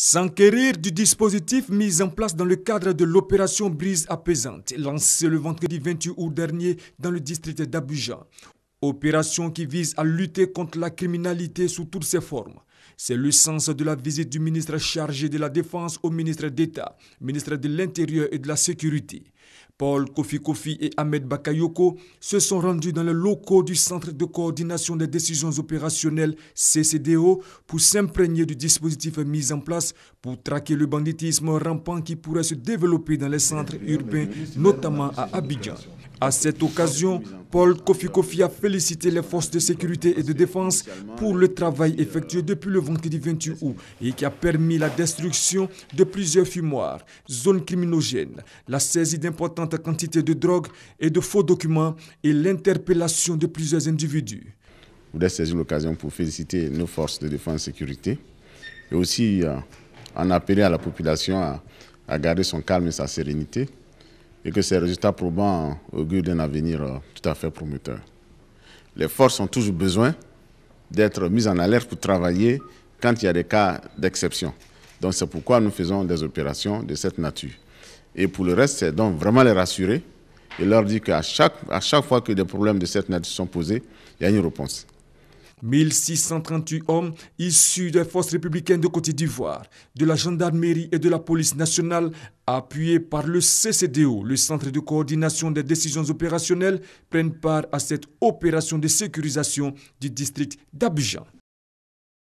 S'enquérir du dispositif mis en place dans le cadre de l'opération Brise apaisante, lancée le vendredi 28 août dernier dans le district d'Abuja. Opération qui vise à lutter contre la criminalité sous toutes ses formes. C'est le sens de la visite du ministre chargé de la Défense au ministre d'État, ministre de l'Intérieur et de la Sécurité. Paul Kofi Kofi et Ahmed Bakayoko se sont rendus dans les locaux du Centre de coordination des décisions opérationnelles CCDO pour s'imprégner du dispositif mis en place pour traquer le banditisme rampant qui pourrait se développer dans les centres urbains, notamment à Abidjan. À cette occasion, Paul Kofi Kofi a félicité les forces de sécurité et de défense pour le travail effectué depuis le vendredi 28 août et qui a permis la destruction de plusieurs fumoirs, zones criminogènes, la saisie d'importantes quantités de drogue et de faux documents et l'interpellation de plusieurs individus. Je voudrais saisir l'occasion pour féliciter nos forces de défense et sécurité et aussi euh, en appeler à la population à garder son calme et sa sérénité et que ces résultats probants augurent d'un avenir euh, tout à fait prometteur. Les forces ont toujours besoin d'être mises en alerte pour travailler quand il y a des cas d'exception. Donc c'est pourquoi nous faisons des opérations de cette nature. Et pour le reste, c'est donc vraiment les rassurer et leur dire qu'à chaque, à chaque fois que des problèmes de cette nature sont posés, il y a une réponse. 1638 hommes issus des forces républicaines de Côte d'Ivoire, de la gendarmerie et de la police nationale, appuyés par le CCDO, le Centre de coordination des décisions opérationnelles, prennent part à cette opération de sécurisation du district d'Abidjan.